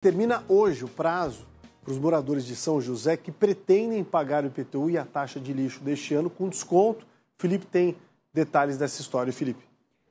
Termina hoje o prazo para os moradores de São José que pretendem pagar o IPTU e a taxa de lixo deste ano com desconto. Felipe tem detalhes dessa história, Felipe.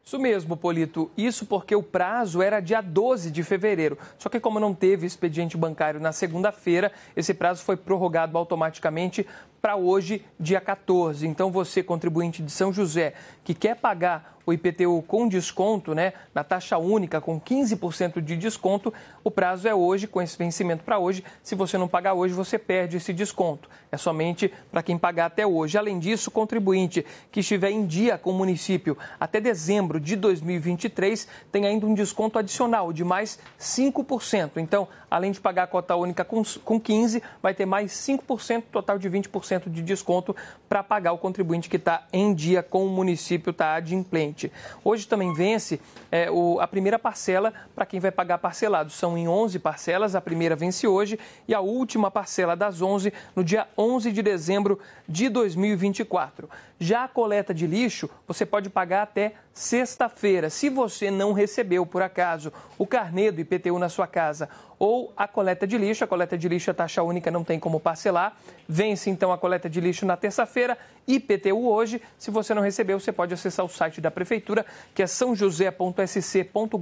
Isso mesmo, Polito. Isso porque o prazo era dia 12 de fevereiro. Só que, como não teve expediente bancário na segunda-feira, esse prazo foi prorrogado automaticamente para hoje, dia 14. Então, você, contribuinte de São José, que quer pagar o IPTU com desconto, né, na taxa única, com 15% de desconto, o prazo é hoje, com esse vencimento para hoje. Se você não pagar hoje, você perde esse desconto. É somente para quem pagar até hoje. Além disso, contribuinte que estiver em dia com o município até dezembro de 2023 tem ainda um desconto adicional de mais 5%. Então, além de pagar a cota única com, com 15%, vai ter mais 5%, total de 20% de desconto para pagar o contribuinte que está em dia com o município, está adimplente. Hoje também vence é, o, a primeira parcela para quem vai pagar parcelado. São em 11 parcelas, a primeira vence hoje e a última parcela das 11 no dia 11 de dezembro de 2024. Já a coleta de lixo, você pode pagar até Sexta-feira, se você não recebeu por acaso o carnê do IPTU na sua casa ou a coleta de lixo. A coleta de lixo, a é taxa única não tem como parcelar. Vence então a coleta de lixo na terça-feira, IPTU hoje. Se você não recebeu, você pode acessar o site da Prefeitura, que é sãojosé.sc.gov.br.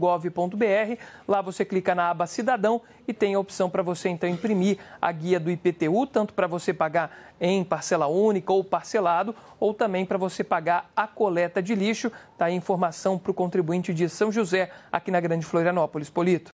Lá você clica na aba Cidadão e tem a opção para você então imprimir a guia do IPTU, tanto para você pagar em parcela única ou parcelado, ou também para você pagar a coleta de lixo. Está a informação para o contribuinte de São José, aqui na Grande Florianópolis. Polito.